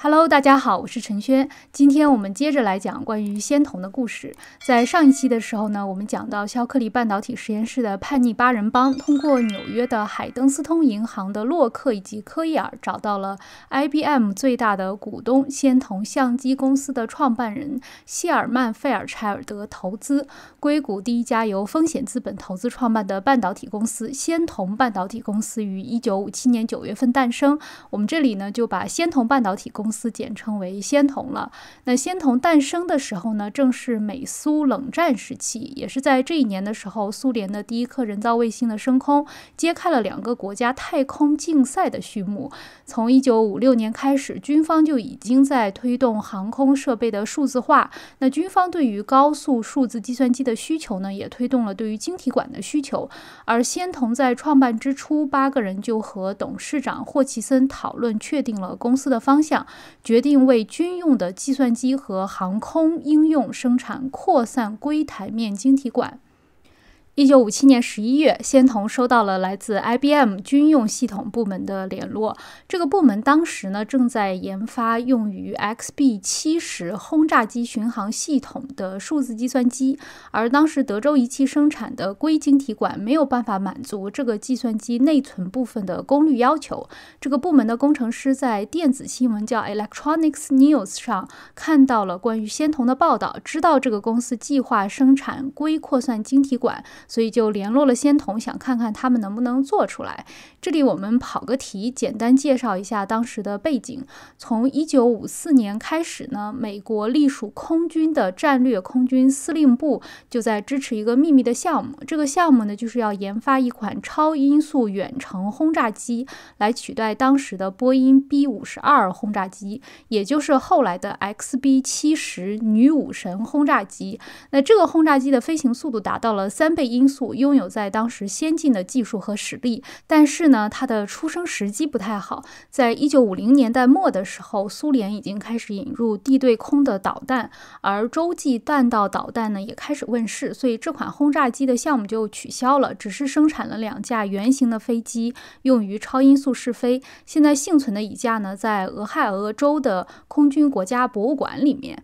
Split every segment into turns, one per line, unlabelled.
Hello，大家好，我是陈轩。今天我们接着来讲关于仙童的故事。在上一期的时候呢，我们讲到肖克利半导体实验室的叛逆八人帮，通过纽约的海登斯通银行的洛克以及科伊尔，找到了 IBM 最大的股东仙童相机公司的创办人谢尔曼费尔柴尔德投资。硅谷第一家由风险资本投资创办的半导体公司仙童半导体公司于1957年9月份诞生。我们这里呢，就把仙童半导体公公司简称为仙童了。那仙童诞生的时候呢，正是美苏冷战时期，也是在这一年的时候，苏联的第一颗人造卫星的升空，揭开了两个国家太空竞赛的序幕。从一九五六年开始，军方就已经在推动航空设备的数字化。那军方对于高速数字计算机的需求呢，也推动了对于晶体管的需求。而仙童在创办之初，八个人就和董事长霍奇森讨论，确定了公司的方向。决定为军用的计算机和航空应用生产扩散硅台面晶体管。一九五七年十一月，仙童收到了来自 IBM 军用系统部门的联络。这个部门当时呢正在研发用于 XB-70 轰炸机巡航系统的数字计算机，而当时德州仪器生产的硅晶体管没有办法满足这个计算机内存部分的功率要求。这个部门的工程师在电子新闻叫 Electronics News 上看到了关于仙童的报道，知道这个公司计划生产硅扩散晶体管。所以就联络了仙童，想看看他们能不能做出来。这里我们跑个题，简单介绍一下当时的背景。从1954年开始呢，美国隶属空军的战略空军司令部就在支持一个秘密的项目。这个项目呢，就是要研发一款超音速远程轰炸机，来取代当时的波音 B52 轰炸机，也就是后来的 XB70 女武神轰炸机。那这个轰炸机的飞行速度达到了三倍音。因素拥有在当时先进的技术和实力，但是呢，它的出生时机不太好。在一九五零年代末的时候，苏联已经开始引入地对空的导弹，而洲际弹道导弹呢也开始问世，所以这款轰炸机的项目就取消了，只是生产了两架原型的飞机，用于超音速试飞。现在幸存的一架呢，在俄亥俄州的空军国家博物馆里面。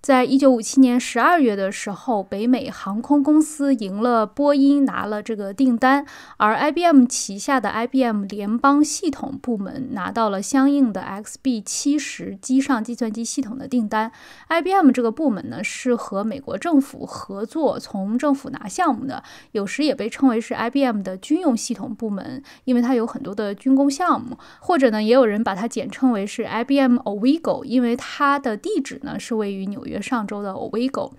在一九五七年十二月的时候，北美航空公司赢了波音，拿了这个订单，而 IBM 旗下的 IBM 联邦系统部门拿到了相应的 XB 七十机上计算机系统的订单。IBM 这个部门呢，是和美国政府合作从政府拿项目的，有时也被称为是 IBM 的军用系统部门，因为它有很多的军工项目，或者呢，也有人把它简称为是 IBM o v i g o 因为它的地址呢是位于纽。约上周的 o WeGo。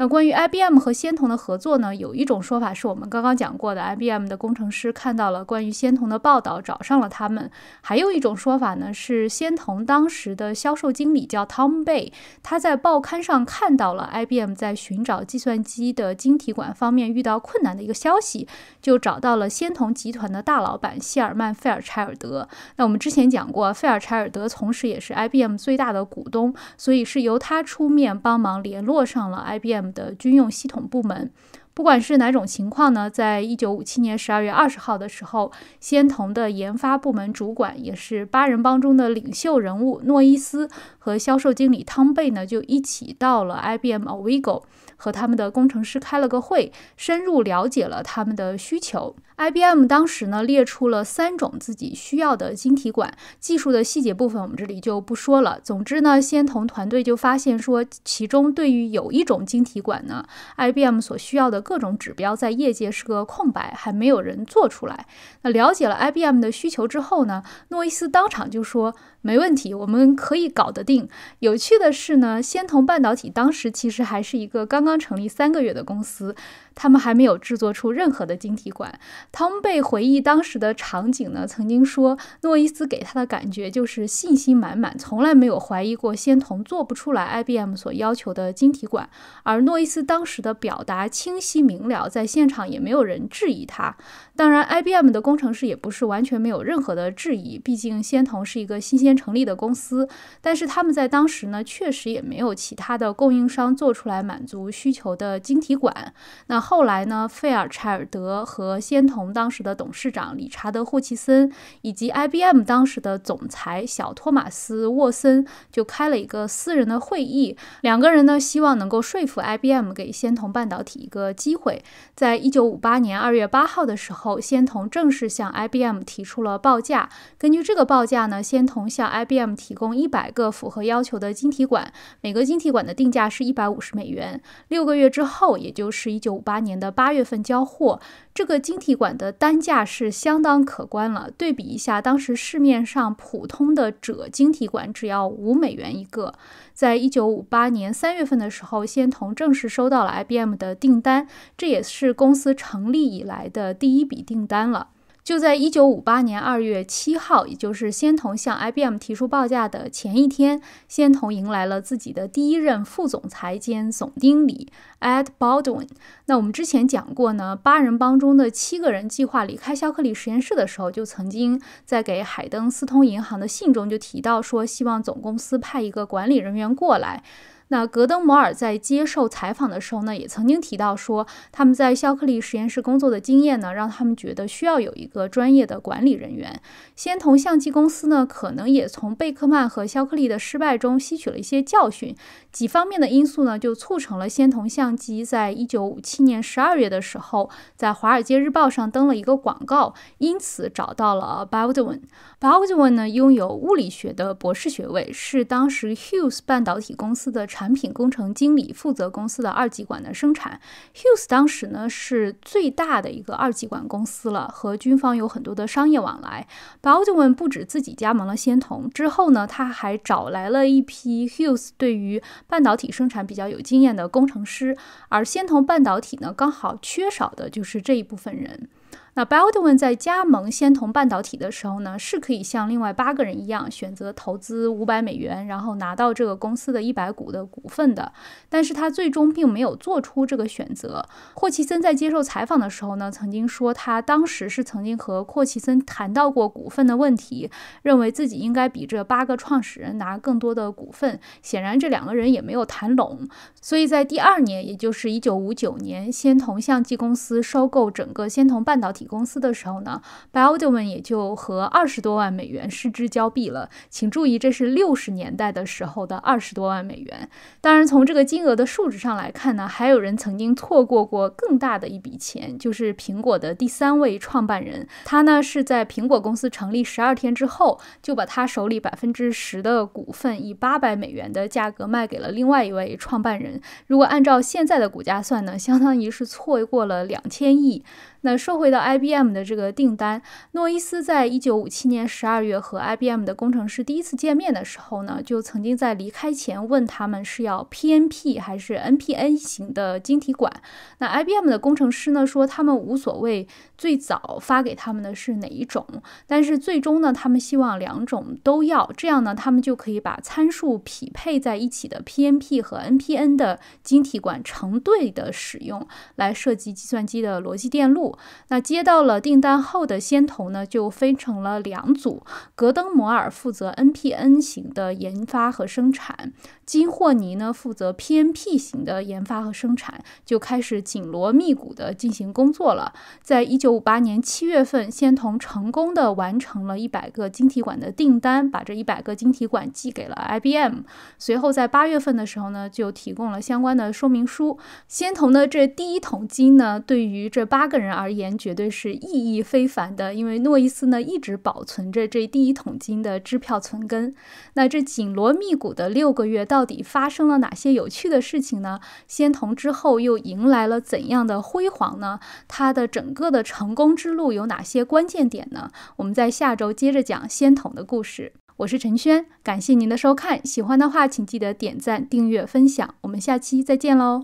那关于 IBM 和仙童的合作呢？有一种说法是我们刚刚讲过的，IBM 的工程师看到了关于仙童的报道，找上了他们；还有一种说法呢，是仙童当时的销售经理叫汤贝，他在报刊上看到了 IBM 在寻找计算机的晶体管方面遇到困难的一个消息，就找到了仙童集团的大老板谢尔曼·费尔柴尔德。那我们之前讲过，费尔柴尔德同时也是 IBM 最大的股东，所以是由他出面帮忙联络上了 IBM。的军用系统部门。不管是哪种情况呢，在一九五七年十二月二十号的时候，仙童的研发部门主管也是八人帮中的领袖人物诺伊斯和销售经理汤贝呢，就一起到了 IBM o v i g o 和他们的工程师开了个会，深入了解了他们的需求。IBM 当时呢列出了三种自己需要的晶体管技术的细节部分，我们这里就不说了。总之呢，仙童团队就发现说，其中对于有一种晶体管呢，IBM 所需要的。各种指标在业界是个空白，还没有人做出来。那了解了 IBM 的需求之后呢，诺伊斯当场就说。没问题，我们可以搞得定。有趣的是呢，仙童半导体当时其实还是一个刚刚成立三个月的公司，他们还没有制作出任何的晶体管。汤贝回忆当时的场景呢，曾经说，诺伊斯给他的感觉就是信心满满，从来没有怀疑过仙童做不出来 IBM 所要求的晶体管。而诺伊斯当时的表达清晰明了，在现场也没有人质疑他。当然，IBM 的工程师也不是完全没有任何的质疑，毕竟仙童是一个新鲜。成立的公司，但是他们在当时呢，确实也没有其他的供应商做出来满足需求的晶体管。那后来呢，费尔柴尔德和仙童当时的董事长理查德霍奇森，以及 IBM 当时的总裁小托马斯沃森就开了一个私人的会议，两个人呢希望能够说服 IBM 给仙童半导体一个机会。在一九五八年二月八号的时候，仙童正式向 IBM 提出了报价。根据这个报价呢，仙童。向 IBM 提供一百个符合要求的晶体管，每个晶体管的定价是一百五十美元。六个月之后，也就是一九五八年的八月份交货，这个晶体管的单价是相当可观了。对比一下，当时市面上普通的锗晶体管只要五美元一个。在一九五八年三月份的时候，仙童正式收到了 IBM 的订单，这也是公司成立以来的第一笔订单了。就在一九五八年二月七号，也就是仙童向 IBM 提出报价的前一天，仙童迎来了自己的第一任副总裁兼总经理 Ed Baldwin。那我们之前讲过呢，八人帮中的七个人计划离开肖克利实验室的时候，就曾经在给海登斯通银行的信中就提到说，希望总公司派一个管理人员过来。那格登摩尔在接受采访的时候呢，也曾经提到说，他们在肖克利实验室工作的经验呢，让他们觉得需要有一个专业的管理人员。仙童相机公司呢，可能也从贝克曼和肖克利的失败中吸取了一些教训。几方面的因素呢，就促成了仙童相机在一九五七年十二月的时候，在《华尔街日报》上登了一个广告，因此找到了巴伍德温。巴伍德温呢，拥有物理学的博士学位，是当时 Hughes 半导体公司的。产品工程经理负责公司的二极管的生产。h u g h e s 当时呢是最大的一个二极管公司了，和军方有很多的商业往来。Baldwin 不止自己加盟了仙童，之后呢，他还找来了一批 h u g h e s 对于半导体生产比较有经验的工程师，而仙童半导体呢刚好缺少的就是这一部分人。那 b a l d w i n 在加盟仙童半导体的时候呢，是可以像另外八个人一样选择投资五百美元，然后拿到这个公司的一百股的股份的。但是他最终并没有做出这个选择。霍奇森在接受采访的时候呢，曾经说他当时是曾经和霍奇森谈到过股份的问题，认为自己应该比这八个创始人拿更多的股份。显然这两个人也没有谈拢。所以在第二年，也就是一九五九年，仙童相机公司收购整个仙童半导体。公司的时候呢 b e a u d o i n 也就和二十多万美元失之交臂了。请注意，这是六十年代的时候的二十多万美元。当然，从这个金额的数值上来看呢，还有人曾经错过过更大的一笔钱，就是苹果的第三位创办人。他呢是在苹果公司成立十二天之后，就把他手里百分之十的股份以八百美元的价格卖给了另外一位创办人。如果按照现在的股价算呢，相当于是错过了两千亿。那说回到。IBM 的这个订单，诺伊斯在一九五七年十二月和 IBM 的工程师第一次见面的时候呢，就曾经在离开前问他们是要 PNP 还是 NPN 型的晶体管。那 IBM 的工程师呢说他们无所谓，最早发给他们的是哪一种，但是最终呢，他们希望两种都要，这样呢，他们就可以把参数匹配在一起的 PNP 和 NPN 的晶体管成对的使用来设计计算机的逻辑电路。那接接到了订单后的仙童呢，就分成了两组，格登·摩尔负责 NPN 型的研发和生产，金霍尼呢负责 PNP 型的研发和生产，就开始紧锣密鼓的进行工作了。在一九五八年七月份，仙童成功的完成了一百个晶体管的订单，把这一百个晶体管寄给了 IBM。随后在八月份的时候呢，就提供了相关的说明书。仙童的这第一桶金呢，对于这八个人而言，绝对。是意义非凡的，因为诺伊斯呢一直保存着这第一桶金的支票存根。那这紧锣密鼓的六个月到底发生了哪些有趣的事情呢？仙童之后又迎来了怎样的辉煌呢？它的整个的成功之路有哪些关键点呢？我们在下周接着讲仙童的故事。我是陈轩，感谢您的收看，喜欢的话请记得点赞、订阅、分享，我们下期再见喽。